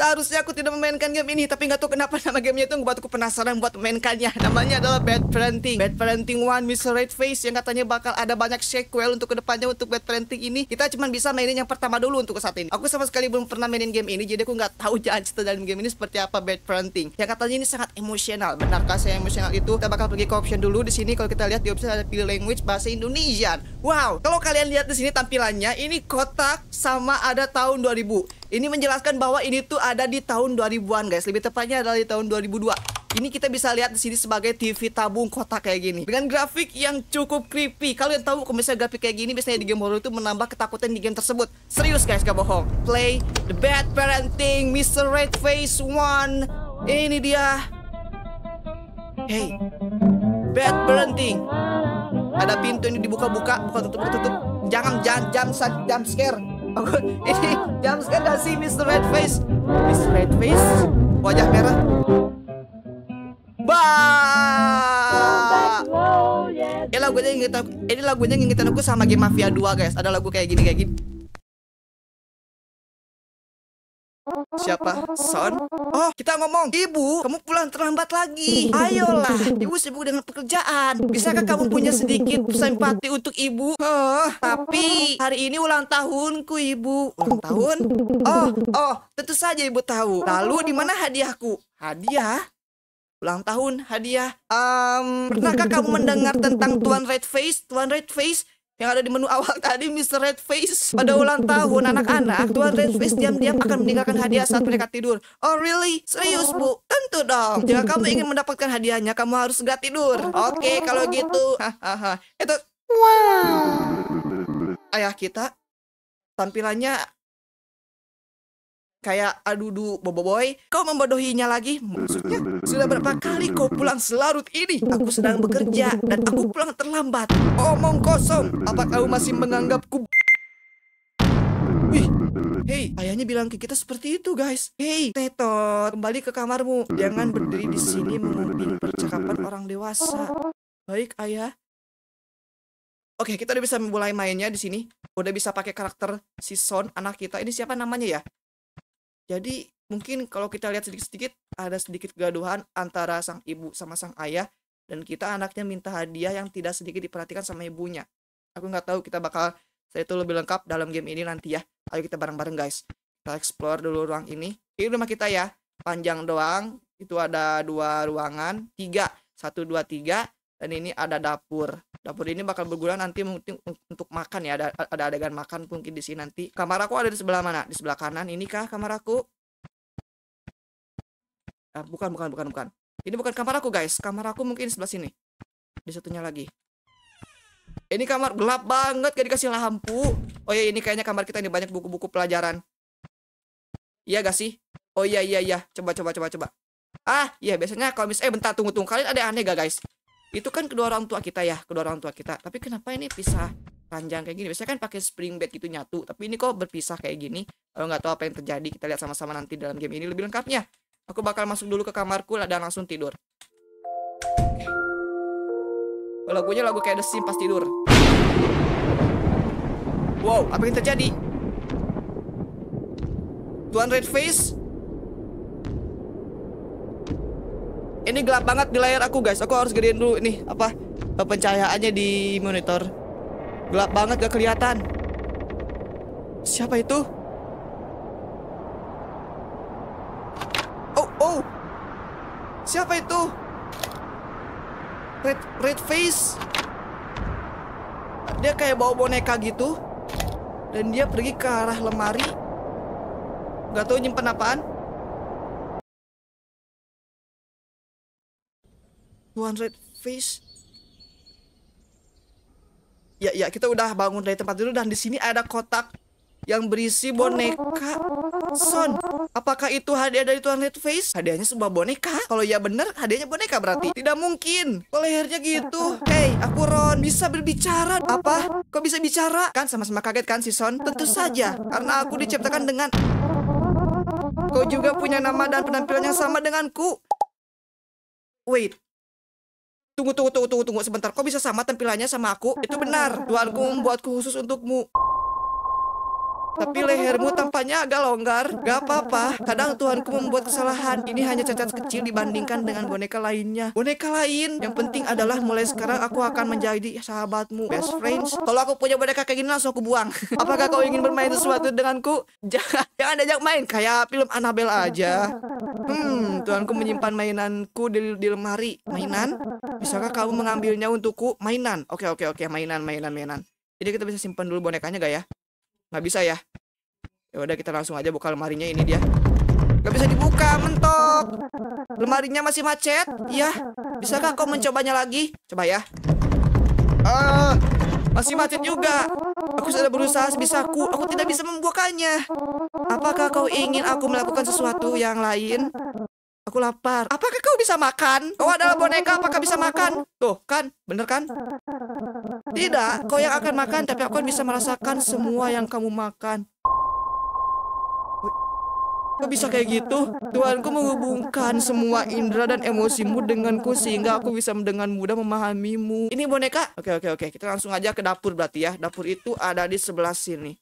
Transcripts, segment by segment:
Seharusnya aku tidak memainkan game ini, tapi gak tahu kenapa nama gamenya itu membuatku penasaran buat memainkannya. Namanya adalah Bad Parenting. Bad Parenting One Mr. Red Face yang katanya bakal ada banyak sequel untuk kedepannya untuk Bad Parenting ini. Kita cuma bisa mainin yang pertama dulu untuk saat ini. Aku sama sekali belum pernah mainin game ini, jadi aku gak tahu jalan cerita dalam game ini seperti apa Bad Parenting. Yang katanya ini sangat emosional. Benarkah saya emosional itu? Kita bakal pergi ke option dulu di sini. Kalau kita lihat di option ada pilih language bahasa Indonesia. Wow, kalau kalian lihat di sini tampilannya, ini kotak sama ada tahun 2000. Ini menjelaskan bahwa ini tuh ada di tahun 2000-an guys, lebih tepatnya adalah di tahun 2002. Ini kita bisa lihat di sini sebagai TV tabung kotak kayak gini dengan grafik yang cukup creepy. Kalau yang tahu kalau grafik kayak gini biasanya di game horror itu menambah ketakutan di game tersebut. Serius guys, gak bohong. Play The Bad Parenting Mr. Red Face One. Ini dia. Hey. Bad Parenting. Ada pintu ini dibuka-buka, bukan tutup-tutup. Jangan jangan jangan scare. Aku, ini jam sekarang gak sih Mr. Redface? Mr. Redface? Wajah merah? Ba. Ini lagunya ngingetin ini lagunya aku sama game Mafia 2 guys. Ada lagu kayak gini kayak gini. Siapa? Son? Oh, kita ngomong. Ibu, kamu pulang terlambat lagi. Ayolah, ibu sibuk dengan pekerjaan. Bisakah kamu punya sedikit simpati untuk ibu? Oh, tapi hari ini ulang tahunku, ibu. Ulang tahun? Oh, oh, tentu saja ibu tahu. Lalu di mana hadiahku? Hadiah? ulang tahun hadiah. Um, pernahkah kamu mendengar tentang Tuan Red Face? Tuan Red Face yang ada di menu awal tadi Mr. Red Face pada ulang tahun anak-anak Tuan Red Face diam-diam akan meninggalkan hadiah saat mereka tidur oh really serius bu tentu dong jika kamu ingin mendapatkan hadiahnya kamu harus segera tidur oke okay, kalau gitu hahaha itu wow ayah kita tampilannya kayak adudu bobo boy kau membodohinya lagi maksudnya sudah berapa kali kau pulang selarut ini aku sedang bekerja dan aku pulang terlambat omong kosong apa kau masih menganggapku Wih, Hei, ayahnya bilang ke kita seperti itu, guys. Hei, Teto, kembali ke kamarmu. Jangan berdiri di sini mengambil percakapan orang dewasa. Baik, ayah. Oke, kita udah bisa mulai mainnya di sini. Udah bisa pakai karakter si Son, anak kita. Ini siapa namanya ya? jadi mungkin kalau kita lihat sedikit-sedikit ada sedikit kegaduhan antara sang ibu sama sang ayah dan kita anaknya minta hadiah yang tidak sedikit diperhatikan sama ibunya aku nggak tahu kita bakal saya itu lebih lengkap dalam game ini nanti ya ayo kita bareng-bareng guys kita explore dulu ruang ini ini rumah kita ya panjang doang itu ada dua ruangan tiga satu dua tiga dan ini ada dapur dapur ini bakal berguna nanti mungkin untuk makan ya ada ada adegan makan mungkin di sini nanti kamar aku ada di sebelah mana di sebelah kanan ini kah kamar aku ah, bukan bukan bukan bukan ini bukan kamar aku guys kamar aku mungkin di sebelah sini di satunya lagi ini kamar gelap banget kayak dikasih lampu oh ya ini kayaknya kamar kita ini banyak buku-buku pelajaran iya gak sih oh iya iya iya coba coba coba coba ah iya biasanya kalau misalnya eh bentar tunggu tunggu kalian ada yang aneh gak guys itu kan kedua orang tua kita ya kedua orang tua kita tapi kenapa ini pisah panjang kayak gini biasanya kan pakai spring bed gitu nyatu tapi ini kok berpisah kayak gini kalau eh, nggak tahu apa yang terjadi kita lihat sama-sama nanti dalam game ini lebih lengkapnya aku bakal masuk dulu ke kamarku dan langsung tidur okay. lagunya lagu kayak The Sims pas tidur wow apa yang terjadi Tuan Red Face Ini gelap banget di layar aku guys. Aku harus gedein dulu nih apa pencahayaannya di monitor. Gelap banget gak kelihatan. Siapa itu? Oh oh. Siapa itu? Red red face. Dia kayak bawa boneka gitu. Dan dia pergi ke arah lemari. Gak tahu nyimpen apaan. 200 fish. Ya, ya, kita udah bangun dari tempat dulu dan di sini ada kotak yang berisi boneka. Son, apakah itu hadiah dari Tuan Red Face? Hadiahnya sebuah boneka. Kalau ya bener, hadiahnya boneka berarti. Tidak mungkin. Kok lehernya gitu? Hei, aku Ron, bisa berbicara. Apa? Kok bisa bicara? Kan sama-sama kaget kan si Son? Tentu saja, karena aku diciptakan dengan... Kau juga punya nama dan penampilan yang sama denganku. Wait, Tunggu, tunggu, tunggu, tunggu, tunggu sebentar. Kok bisa sama tampilannya sama aku? Itu benar. Tuanku membuatku khusus untukmu. Tapi lehermu tampaknya agak longgar. Gak apa-apa. Kadang Tuhanku membuat kesalahan. Ini hanya cacat kecil dibandingkan dengan boneka lainnya. Boneka lain. Yang penting adalah mulai sekarang aku akan menjadi sahabatmu, best friends. Kalau aku punya boneka kayak gini langsung aku buang. Apakah kau ingin bermain sesuatu denganku? Jangan, jangan ajak main. Kayak film Annabelle aja. Hmm, Tuhanku menyimpan mainanku di, di lemari. Mainan? Bisakah kamu mengambilnya untukku? Mainan. Oke, oke, oke. Mainan, mainan, mainan. Jadi kita bisa simpan dulu bonekanya gak ya? nggak bisa ya ya udah kita langsung aja buka lemarinya ini dia nggak bisa dibuka mentok lemarinya masih macet ya bisakah kau mencobanya lagi coba ya ah masih macet juga aku sudah berusaha sebisaku aku tidak bisa membukanya apakah kau ingin aku melakukan sesuatu yang lain Aku lapar. Apakah kau bisa makan? Kau adalah boneka, apakah bisa makan? Tuh, kan? Bener kan? Tidak, kau yang akan makan, tapi aku kan bisa merasakan semua yang kamu makan. Kau bisa kayak gitu? Tuhanku menghubungkan semua indera dan emosimu denganku sehingga aku bisa dengan mudah memahamimu. Ini boneka? Oke, oke, oke. Kita langsung aja ke dapur berarti ya. Dapur itu ada di sebelah sini.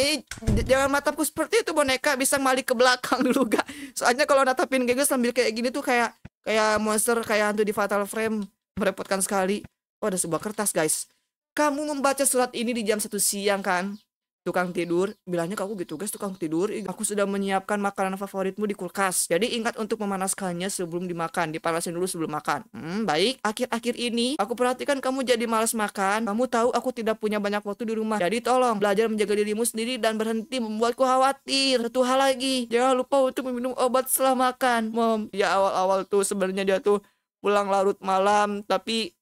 Eh, jangan matapku seperti itu boneka. Bisa malik ke belakang dulu gak? Soalnya kalau natapin gue gitu sambil kayak gini tuh kayak kayak monster kayak hantu di Fatal Frame. Merepotkan sekali. Oh, ada sebuah kertas, guys. Kamu membaca surat ini di jam 1 siang, kan? Tukang tidur, bilangnya ke gitu, guys, tukang tidur, aku sudah menyiapkan makanan favoritmu di kulkas. Jadi ingat untuk memanaskannya sebelum dimakan, dipanasin dulu sebelum makan. Hmm, baik. Akhir-akhir ini, aku perhatikan kamu jadi males makan. Kamu tahu aku tidak punya banyak waktu di rumah. Jadi tolong, belajar menjaga dirimu sendiri dan berhenti membuatku khawatir. Satu hal lagi, jangan lupa untuk meminum obat setelah makan. Mom, ya awal-awal tuh sebenarnya dia tuh pulang larut malam, tapi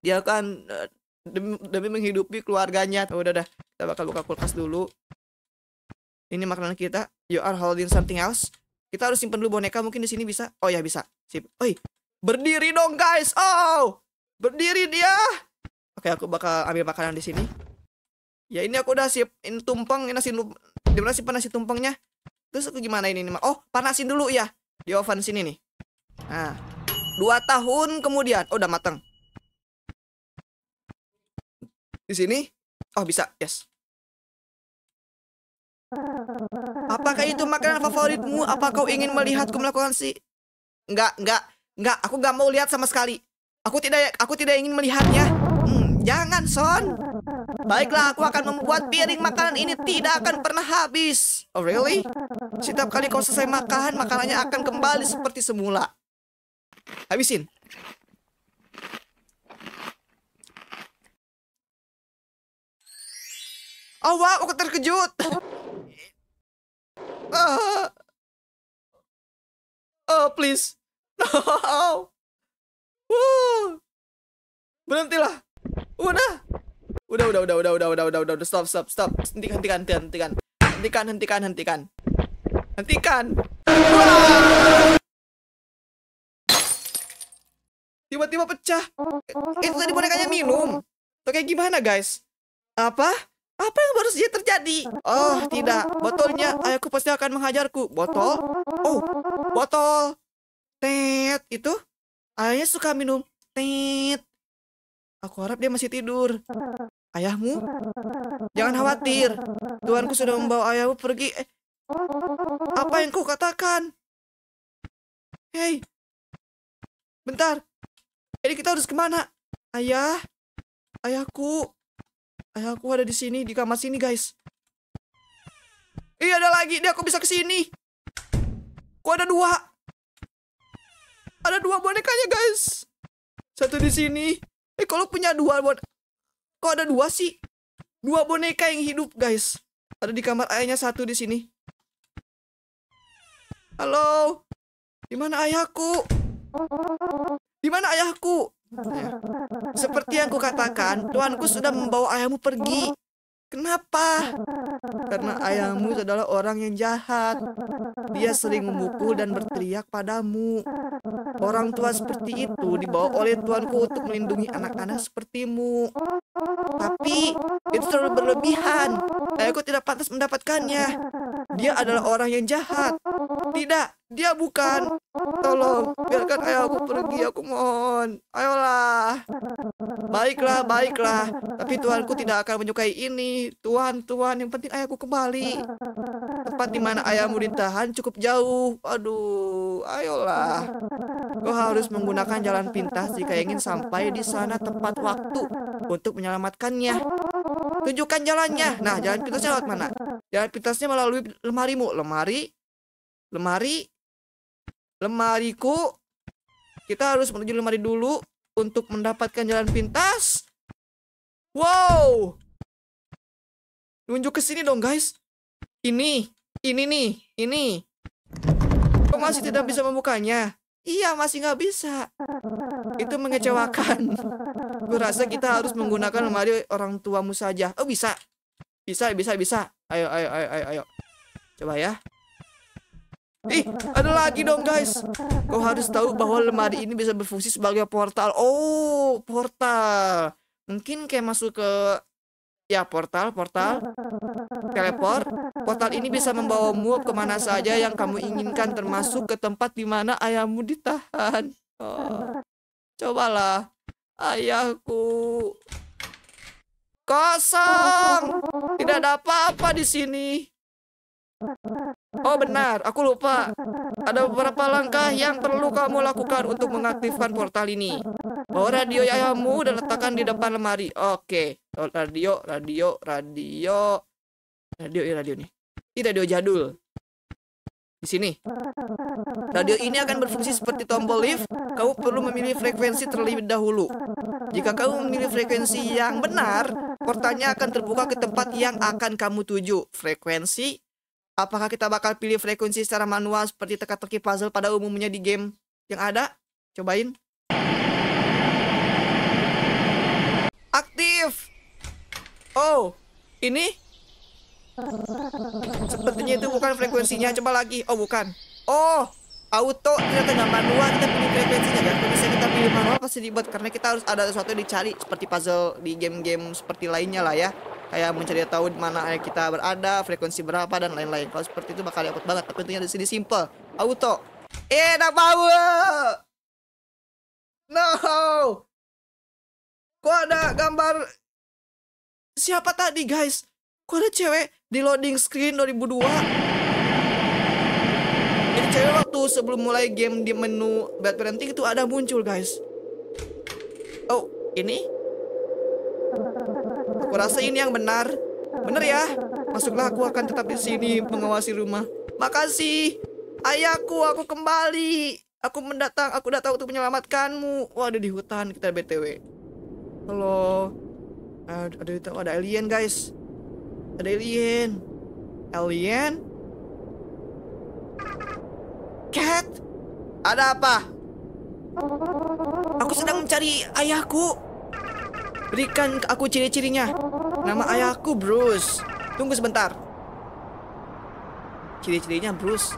dia kan uh, eh, demi, demi menghidupi keluarganya tuh udah dah kita bakal buka kulkas dulu ini makanan kita you are holding something else kita harus simpen dulu boneka mungkin di sini bisa oh ya bisa sip oi berdiri dong guys oh berdiri dia oke aku bakal ambil makanan di sini ya ini aku udah sip ini tumpeng ini nasi dimana sih nasi tumpengnya terus aku gimana ini nih oh panasin dulu ya di oven sini nih nah dua tahun kemudian oh, udah mateng di sini? Oh, bisa. Yes. Apakah itu makanan favoritmu? Apa kau ingin melihatku melakukan si? Enggak, enggak, enggak. Aku enggak mau lihat sama sekali. Aku tidak, aku tidak ingin melihatnya. Hmm, jangan, Son. Baiklah, aku akan membuat piring makanan ini tidak akan pernah habis. Oh, really? Setiap kali kau selesai makan, makanannya akan kembali seperti semula. Habisin. Oh wow, aku terkejut. uh, uh, please. No. Oh. uh. Berhentilah. Udah. Udah, udah, udah, udah, udah, udah, udah, udah, udah, stop, stop, stop. Hentikan, hentikan, hentikan, hentikan, hentikan, hentikan, hentikan. Tiba-tiba pecah. Itu tadi bonekanya minum. Oke, gimana guys? Apa? Apa yang baru saja terjadi? Oh, tidak. Botolnya, ayahku eh, pasti akan menghajarku. Botol? Oh, botol. Tet, itu. Ayahnya suka minum. Tet. Aku harap dia masih tidur. Ayahmu? Jangan khawatir. Tuanku sudah membawa ayahmu pergi. Eh, apa yang kau katakan? Hei, bentar. Jadi kita harus kemana? Ayah, ayahku, Eh, ayahku ada di sini, di kamar sini, guys. Iya, ada lagi. Dia aku bisa ke sini. Kok ada dua? Ada dua bonekanya, guys. Satu di sini. Eh, kalau punya dua boneka. Kok ada dua sih? Dua boneka yang hidup, guys. Ada di kamar ayahnya satu di sini. Halo. Di mana ayahku? Di mana ayahku? Seperti yang kukatakan, Tuanku sudah membawa ayahmu pergi. Kenapa? Karena ayahmu adalah orang yang jahat. Dia sering memukul dan berteriak padamu. Orang tua seperti itu dibawa oleh Tuanku untuk melindungi anak-anak sepertimu. Tapi itu terlalu berlebihan. Ayahku tidak pantas mendapatkannya. Dia adalah orang yang jahat. Tidak, dia bukan. Tolong, biarkan ayahku pergi, aku mohon. Ayolah. Baiklah, baiklah. Tapi Tuhanku tidak akan menyukai ini. Tuhan, Tuhan, yang penting ayahku kembali. Tempat di mana ayahmu ditahan cukup jauh. Aduh, ayolah. Kau harus menggunakan jalan pintas jika ingin sampai di sana tepat waktu untuk menyelamatkannya. Tunjukkan jalannya. Nah, jalan pintasnya lewat mana? Jalan pintasnya melalui lemarimu. Lemari, lemari, lemariku kita harus menuju lemari dulu untuk mendapatkan jalan pintas wow tunjuk ke sini dong guys ini ini nih ini kok masih tidak bisa membukanya iya masih nggak bisa itu mengecewakan berasa kita harus menggunakan lemari orang tuamu saja oh bisa bisa bisa bisa ayo ayo ayo, ayo. coba ya Ih, ada lagi dong guys. Kau harus tahu bahwa lemari ini bisa berfungsi sebagai portal. Oh, portal. Mungkin kayak masuk ke ya portal, portal, teleport. Portal ini bisa membawamu kemana saja yang kamu inginkan, termasuk ke tempat di mana ayahmu ditahan. Oh. Cobalah, ayahku. Kosong, tidak ada apa-apa di sini. Oh benar, aku lupa. Ada beberapa langkah yang perlu kamu lakukan untuk mengaktifkan portal ini. Bawa radio ayahmu dan letakkan di depan lemari. Oke, radio, radio, radio, radio, ya radio nih. Ini radio jadul. Di sini. Radio ini akan berfungsi seperti tombol lift. Kamu perlu memilih frekuensi terlebih dahulu. Jika kamu memilih frekuensi yang benar, portalnya akan terbuka ke tempat yang akan kamu tuju. Frekuensi Apakah kita bakal pilih frekuensi secara manual seperti teka-teki puzzle pada umumnya di game yang ada? Cobain. Aktif. Oh, ini Sepertinya itu bukan frekuensinya. Coba lagi. Oh, bukan. Oh, auto ternyata nggak manual kita pilih frekuensinya kan. Kalau kita pilih manual pasti dibuat karena kita harus ada sesuatu yang dicari seperti puzzle di game-game seperti lainnya lah ya kayak mencari tahu di mana kita berada, frekuensi berapa dan lain-lain. Kalau seperti itu bakal repot banget. Tapi tentunya di sini simple. Auto. Eh, power. No. Kok ada gambar siapa tadi, guys? Kok ada cewek di loading screen 2002? Jadi cewek waktu sebelum mulai game di menu Bad Parenting itu ada muncul, guys. Oh, ini Aku rasa ini yang benar. Benar ya? Masuklah, aku akan tetap di sini mengawasi rumah. Makasih. Ayahku, aku kembali. Aku mendatang, aku datang untuk menyelamatkanmu. Wah, ada di hutan kita BTW. Halo. Ada itu oh, ada alien, guys. Ada alien. Alien? Cat? Ada apa? Aku sedang mencari ayahku. Berikan ke aku ciri-cirinya. Nama ayahku Bruce. Tunggu sebentar. Ciri-cirinya Bruce.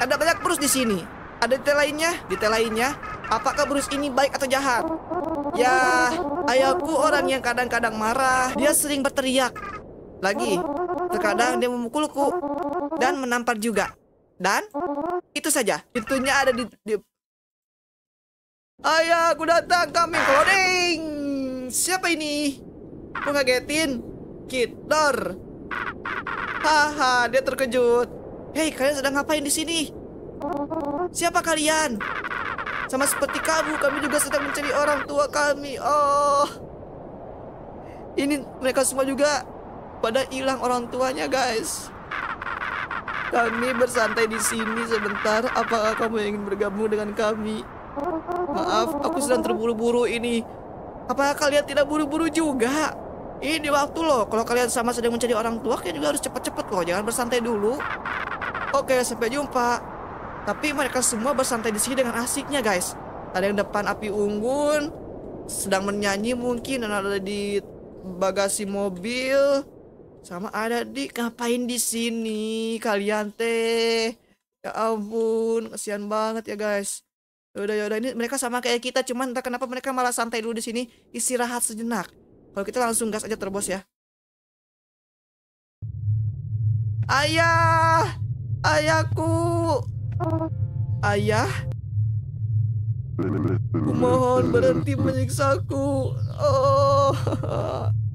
Ada banyak Bruce di sini. Ada detail lainnya, detail lainnya. Apakah Bruce ini baik atau jahat? Ya, ayahku orang yang kadang-kadang marah. Dia sering berteriak. Lagi, terkadang dia memukulku dan menampar juga. Dan itu saja. Pintunya ada di, di... Ayah, aku datang kami coding siapa ini? Kok ngagetin? Kitor. Haha, dia terkejut. Hei, kalian sedang ngapain di sini? Siapa kalian? Sama seperti kamu, kami juga sedang mencari orang tua kami. Oh. Ini mereka semua juga pada hilang orang tuanya, guys. Kami bersantai di sini sebentar. Apakah kamu ingin bergabung dengan kami? Maaf, aku sedang terburu-buru ini. Apa kalian tidak buru-buru juga? Ini waktu loh. Kalau kalian sama sedang mencari orang tua, kalian juga harus cepat-cepat loh. Jangan bersantai dulu. Oke, sampai jumpa. Tapi mereka semua bersantai di sini dengan asiknya, guys. Ada yang depan api unggun, sedang menyanyi mungkin, dan ada di bagasi mobil. Sama ada di ngapain di sini kalian teh? Ya ampun, kasihan banget ya guys. Udah udah ini mereka sama kayak kita cuman entah kenapa mereka malah santai dulu di sini istirahat sejenak. Kalau kita langsung gas aja terbos ya. Ayah, ayahku, ayah. aku mohon berhenti menyiksaku. Oh.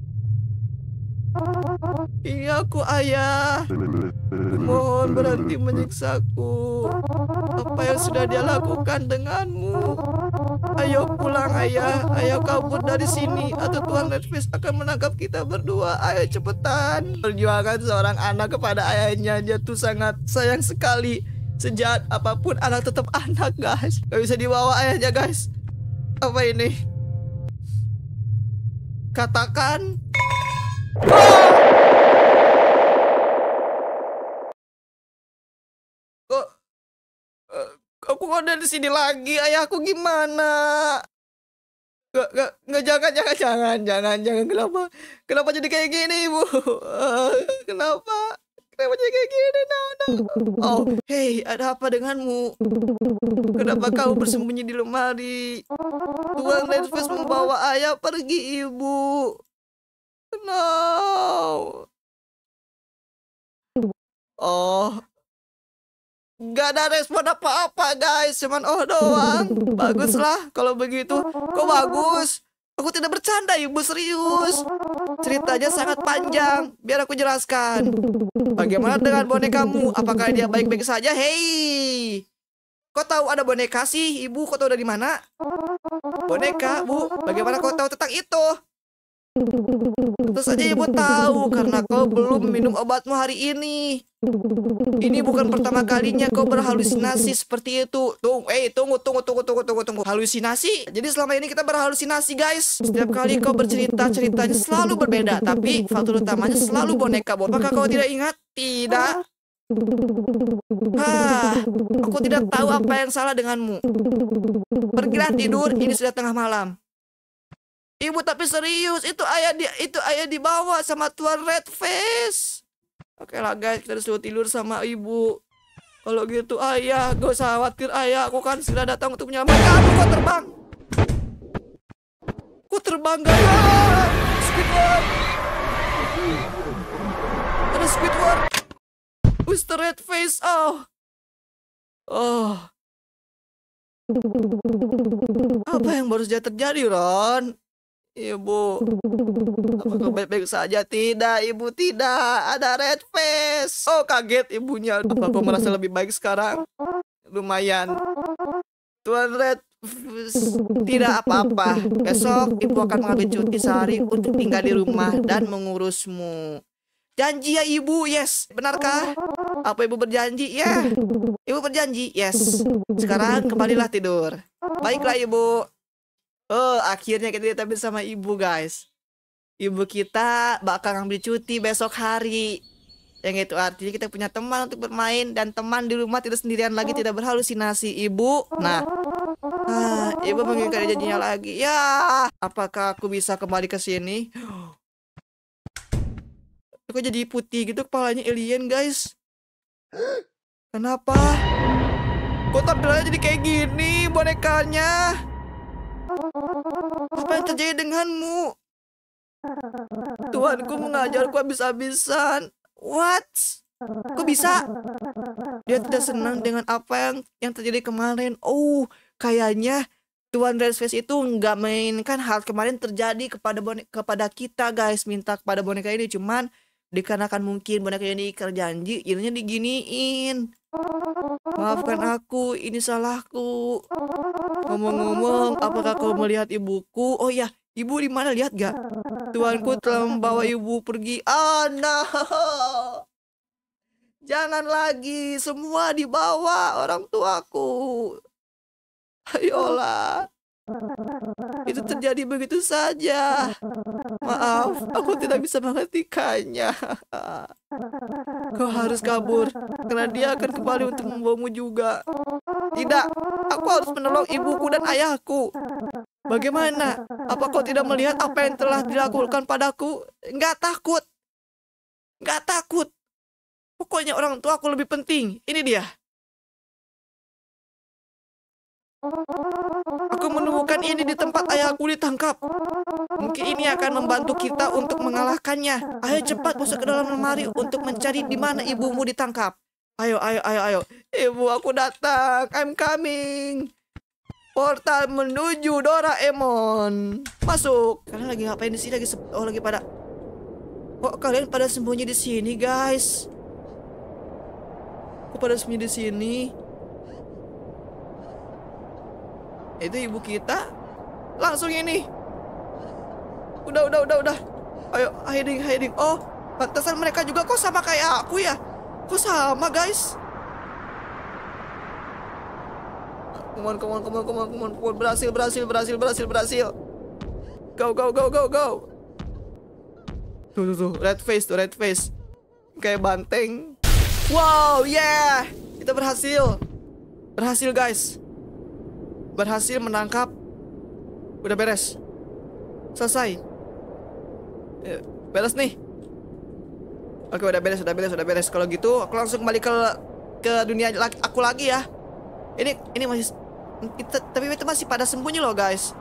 Iya, aku ayah, mohon berhenti menyiksaku. Apa yang sudah dia lakukan denganmu? Ayo pulang ayah, ayo kabur dari sini atau Tuhan Netflix akan menangkap kita berdua. Ayo cepetan. Perjuangan seorang anak kepada ayahnya jatuh sangat sayang sekali. Sejahat apapun anak tetap anak guys. Gak bisa dibawa ayahnya guys. Apa ini? Katakan Eh, aku ada di sini lagi? Ayahku gimana? Gak, gak, gak, jangan, jangan, jangan, jangan, jangan, kenapa, kenapa jadi kayak gini, ibu, kenapa, kenapa jadi kayak gini, nana oh, hey, ada apa denganmu, kenapa kau bersembunyi di lemari, Tuan Redfest membawa ayah pergi, ibu, No. Oh. Gak ada respon apa-apa guys, cuman oh doang. Baguslah kalau begitu. Kok bagus? Aku tidak bercanda ibu serius. Ceritanya sangat panjang, biar aku jelaskan. Bagaimana dengan bonekamu? Apakah dia baik-baik saja? Hei! Kau tahu ada boneka sih, ibu? Kau tahu dari mana? Boneka, bu. Bagaimana kau tahu tentang itu? Tentu saja ibu tahu karena kau belum minum obatmu hari ini. Ini bukan pertama kalinya kau berhalusinasi seperti itu. Tung, eh tunggu, tunggu, tunggu, tunggu, tunggu, tunggu. Halusinasi? Jadi selama ini kita berhalusinasi guys. Setiap kali kau bercerita, ceritanya selalu berbeda. Tapi faktor utamanya selalu boneka. Apakah kau tidak ingat? Tidak. Hah, aku tidak tahu apa yang salah denganmu. Pergilah tidur, ini sudah tengah malam. Ibu tapi serius, itu ayah di itu ayah dibawa sama tuan red face. Oke lah guys, kita disuruh tidur sama ibu. Kalau gitu ayah, gak usah khawatir ayah, aku kan sudah datang untuk menyelamatkan kamu Kau terbang. kau terbang guys. Squidward. Ada Squidward. Mister Red Face. Oh. Oh. Apa yang baru saja terjadi, Ron? Ibu, apakah baik-baik saja? Tidak, ibu, tidak. Ada red face. Oh, kaget ibunya. Apa kau merasa lebih baik sekarang? Lumayan. Tuan red face. tidak apa-apa. Besok ibu akan mengambil cuti sehari untuk tinggal di rumah dan mengurusmu. Janji ya ibu, yes. Benarkah? Apa ibu berjanji? Ya. Yeah. Ibu berjanji, yes. Sekarang kembalilah tidur. Baiklah ibu. Oh, akhirnya kita ditabir sama ibu, guys. Ibu kita bakal ngambil cuti besok hari. Yang itu artinya kita punya teman untuk bermain dan teman di rumah tidak sendirian lagi, tidak berhalusinasi, Ibu. Nah, ah, Ibu mengingat janjinya lagi. Ya, apakah aku bisa kembali ke sini? Aku jadi putih gitu kepalanya alien, guys? Kenapa? Kok tampilannya jadi kayak gini bonekanya? Apa yang terjadi denganmu? Tuhanku mengajarku habis-habisan. What? Kok bisa? Dia tidak senang dengan apa yang yang terjadi kemarin. Oh, kayaknya Tuan Redface itu nggak mainkan hal kemarin terjadi kepada bone, kepada kita guys. Minta kepada boneka ini cuman dikarenakan mungkin boneka ini kerjanji jadinya diginiin. Maafkan aku, ini salahku. Ngomong-ngomong, apakah kau melihat ibuku? Oh ya, ibu di mana? Lihat gak? Tuanku telah membawa ibu pergi. Oh ah, no. Nah. Jangan lagi, semua dibawa orang tuaku. Ayolah. Itu terjadi begitu saja. Maaf, aku tidak bisa menghentikannya. Kau harus kabur, karena dia akan kembali untuk membawamu juga. Tidak, aku harus menolong ibuku dan ayahku. Bagaimana? Apa kau tidak melihat apa yang telah dilakukan padaku? Enggak takut. enggak takut. Pokoknya orang tua aku lebih penting. Ini dia menemukan ini di tempat ayahku ditangkap. Mungkin ini akan membantu kita untuk mengalahkannya. Ayo cepat masuk ke dalam lemari untuk mencari di mana ibumu ditangkap. Ayo, ayo, ayo, ayo. Ibu aku datang. I'm coming. Portal menuju Doraemon. Masuk. Kalian lagi ngapain di sini? Lagi oh lagi pada. Kok kalian pada sembunyi di sini, guys? Kok pada sembunyi di sini? itu ibu kita langsung ini udah udah udah udah ayo hiding hiding oh pantesan mereka juga kok sama kayak aku ya kok sama guys kemon kemon kemon kemon kemon kemon Berhasil, berhasil, berhasil, berhasil, berhasil. Go, go, go, go, go. Tuh, tuh, tuh. Red face, tuh, red face. Kayak banteng. Wow, yeah. Kita berhasil. Berhasil, guys berhasil menangkap. Udah beres. Selesai. Eh, beres nih. Oke, udah beres, udah beres, udah beres. Kalau gitu, aku langsung balik ke ke dunia aku lagi ya. Ini ini masih kita, tapi itu masih pada sembunyi loh, guys.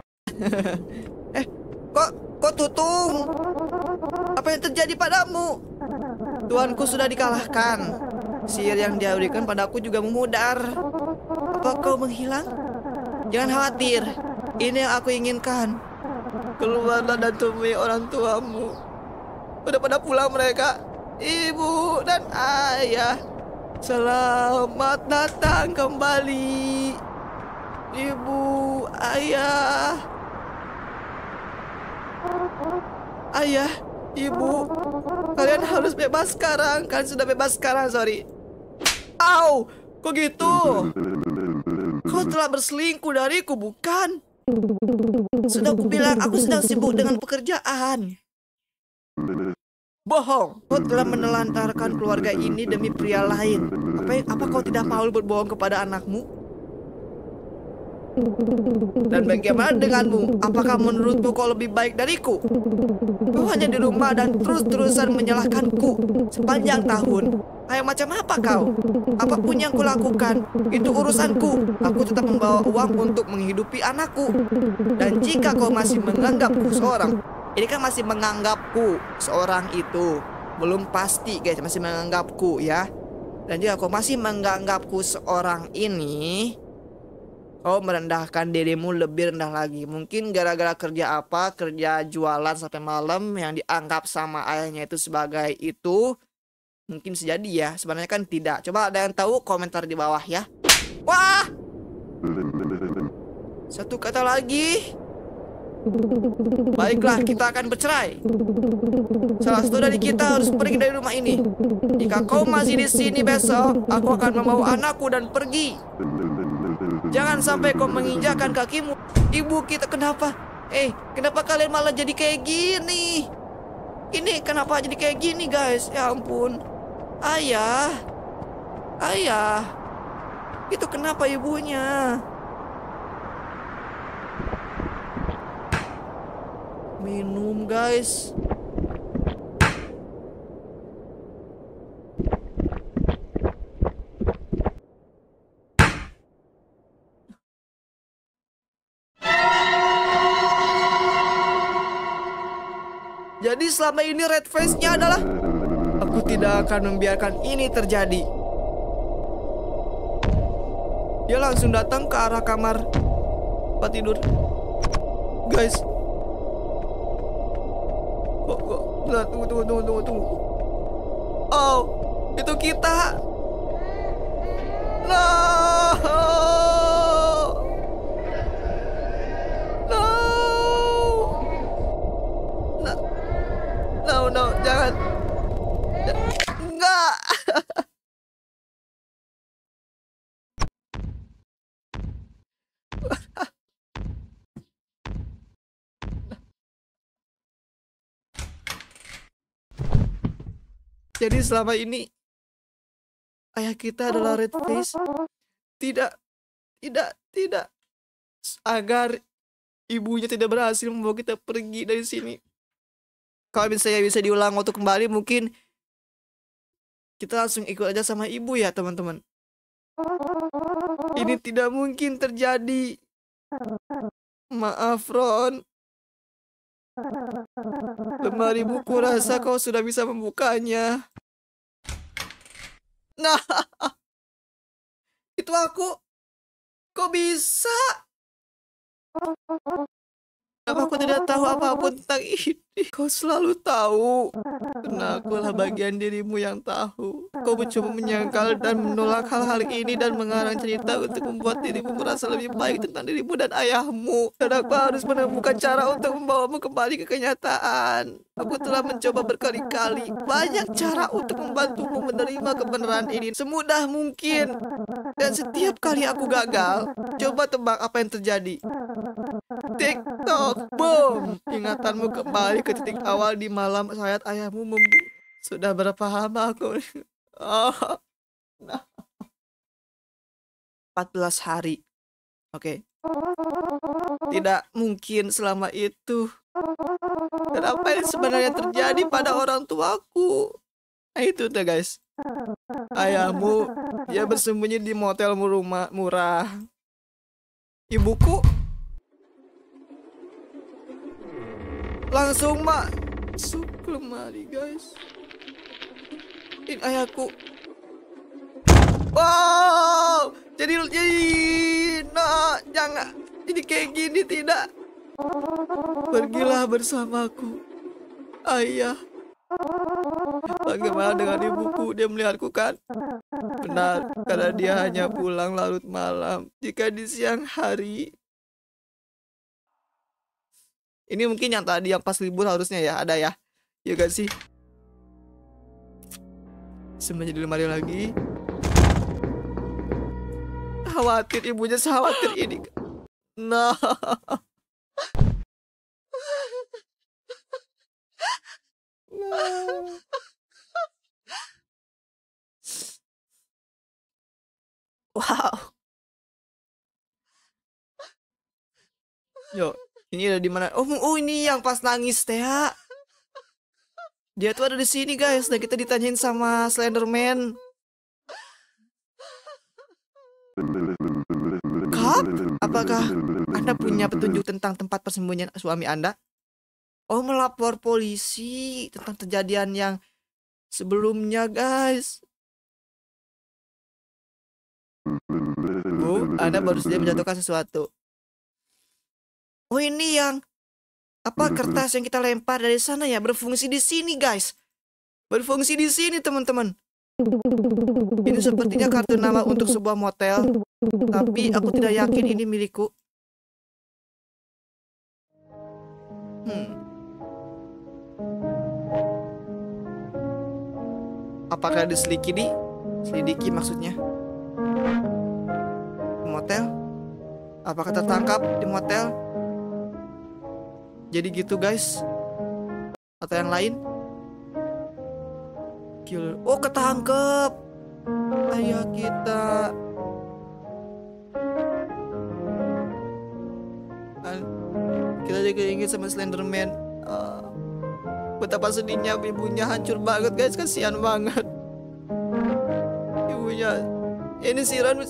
eh, kok kok tutup Apa yang terjadi padamu? Tuanku sudah dikalahkan. Sihir yang dia berikan padaku juga memudar. Apa kau menghilang? Jangan khawatir. Ini yang aku inginkan. Keluarlah dan temui orang tuamu. Udah pada pulang mereka. Ibu dan ayah. Selamat datang kembali. Ibu, ayah. Ayah, ibu. Kalian harus bebas sekarang. Kalian sudah bebas sekarang, sorry. Au! Kok gitu? Kau telah berselingkuh dariku, bukan? Sudah kubilang aku sedang sibuk dengan pekerjaan. Bohong, kau telah menelantarkan keluarga ini demi pria lain. Apa, apa kau tidak mau berbohong kepada anakmu? Dan bagaimana denganmu? Apakah menurutmu kau lebih baik dariku? Kau hanya di rumah dan terus-terusan menyalahkanku sepanjang tahun. Ayo macam apa kau? Apapun yang kulakukan, itu urusanku. Aku tetap membawa uang untuk menghidupi anakku. Dan jika kau masih menganggapku seorang, ini kan masih menganggapku seorang itu. Belum pasti guys, masih menganggapku ya. Dan jika kau masih menganggapku seorang ini, Oh merendahkan dirimu lebih rendah lagi Mungkin gara-gara kerja apa Kerja jualan sampai malam Yang dianggap sama ayahnya itu sebagai itu Mungkin sejadi ya Sebenarnya kan tidak Coba ada yang tahu komentar di bawah ya Wah Satu kata lagi Baiklah kita akan bercerai Salah satu dari kita harus pergi dari rumah ini Jika kau masih di sini besok Aku akan membawa anakku dan pergi Hmm. Jangan sampai kau menginjakan kakimu. Ibu kita kenapa? Eh, kenapa kalian malah jadi kayak gini? Ini kenapa jadi kayak gini, guys? Ya ampun. Ayah. Ayah. Itu kenapa ibunya? Minum, guys. Jadi selama ini red face-nya adalah Aku tidak akan membiarkan ini terjadi Dia langsung datang ke arah kamar Tempat tidur Guys oh, Tunggu, tunggu, tunggu, tunggu, tunggu Oh, itu kita No nah. Jadi selama ini ayah kita adalah red face. Tidak, tidak, tidak. Agar ibunya tidak berhasil membawa kita pergi dari sini. Kalau misalnya bisa diulang waktu kembali mungkin kita langsung ikut aja sama ibu ya teman-teman. Ini tidak mungkin terjadi. Maaf Ron. Lemari buku rasa kau sudah bisa membukanya. Nah, itu aku. Kau bisa? Apa aku tidak tahu apapun tentang itu? Kau selalu tahu, karena akulah bagian dirimu yang tahu. Kau mencoba menyangkal dan menolak hal-hal ini dan mengarang cerita untuk membuat dirimu merasa lebih baik tentang dirimu dan ayahmu. Dan aku harus menemukan cara untuk membawamu kembali ke kenyataan. Aku telah mencoba berkali-kali banyak cara untuk membantumu menerima kebenaran ini semudah mungkin. Dan setiap kali aku gagal, coba tebak apa yang terjadi. TikTok, boom! Ingatanmu kembali ke titik awal di malam sayat ayahmu membu sudah berapa lama aku oh, nah. 14 hari oke okay. tidak mungkin selama itu dan apa yang sebenarnya terjadi pada orang tuaku nah, itu tuh guys ayahmu dia bersembunyi di motel murah murah ibuku langsung masuk ke lemari guys ini ayahku wow jadi jadi no jangan jadi kayak gini tidak pergilah bersamaku ayah Bagaimana dengan ibuku? Dia melihatku kan? Benar, karena dia hanya pulang larut malam. Jika di siang hari, ini mungkin yang tadi yang pas libur harusnya ya ada ya. Iya gak sih? Semuanya di lemari lagi. Khawatir ibunya khawatir ini. Nah. Wow. Yo, ini ada di mana? Oh, oh ini yang pas nangis teh. Dia tuh ada di sini guys dan kita ditanyain sama Slenderman. Kap, apakah Anda punya petunjuk tentang tempat persembunyian suami Anda? Oh melapor polisi tentang kejadian yang sebelumnya guys. Bu, Anda baru saja menjatuhkan sesuatu. Oh ini yang apa hmm, hmm. kertas yang kita lempar dari sana ya berfungsi di sini guys. Berfungsi di sini teman-teman. Ini sepertinya kartu nama untuk sebuah motel, tapi aku tidak yakin ini milikku. Hmm. Apakah diselidiki? Selidiki maksudnya. Motel? Apakah tertangkap di motel? jadi gitu guys atau yang lain kill oh ketangkep ayo kita kita juga ingin sama Slenderman ah. betapa sedihnya ibunya hancur banget guys kasihan banget ibunya ini Siran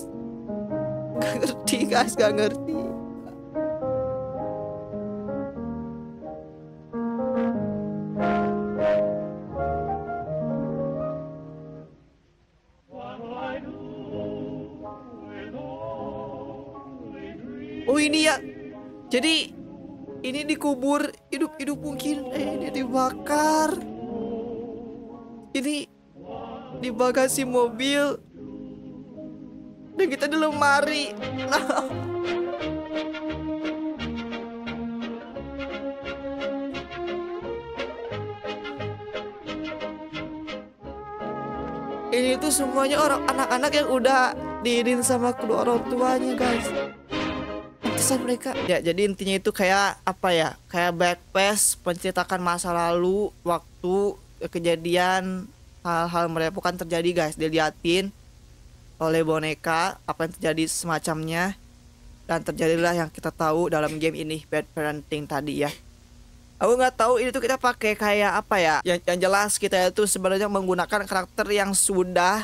gak ngerti guys gak ngerti dikubur hidup-hidup mungkin eh dia dibakar ini di bagasi mobil dan kita di lemari nah ini tuh semuanya orang anak-anak yang udah diirin sama kedua orang tuanya guys mereka. Ya, jadi intinya itu kayak apa ya? Kayak backpass penceritakan masa lalu, waktu, kejadian, hal-hal merepotkan kan terjadi, guys. Diliatin oleh boneka apa yang terjadi semacamnya dan terjadilah yang kita tahu dalam game ini bad parenting tadi ya aku nggak tahu ini tuh kita pakai kayak apa ya yang, yang jelas kita itu sebenarnya menggunakan karakter yang sudah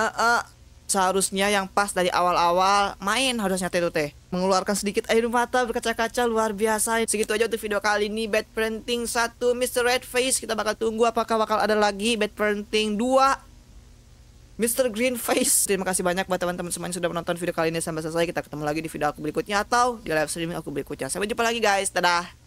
uh, uh, seharusnya yang pas dari awal-awal main harusnya itu teh mengeluarkan sedikit air mata berkaca-kaca luar biasa. Segitu aja untuk video kali ini Bad printing satu Mr. Red Face. Kita bakal tunggu apakah bakal ada lagi Bad printing dua Mr. Green Face. Terima kasih banyak buat teman-teman semuanya sudah menonton video kali ini sampai selesai. Kita ketemu lagi di video aku berikutnya atau di live streaming aku berikutnya. Sampai jumpa lagi guys. Dadah.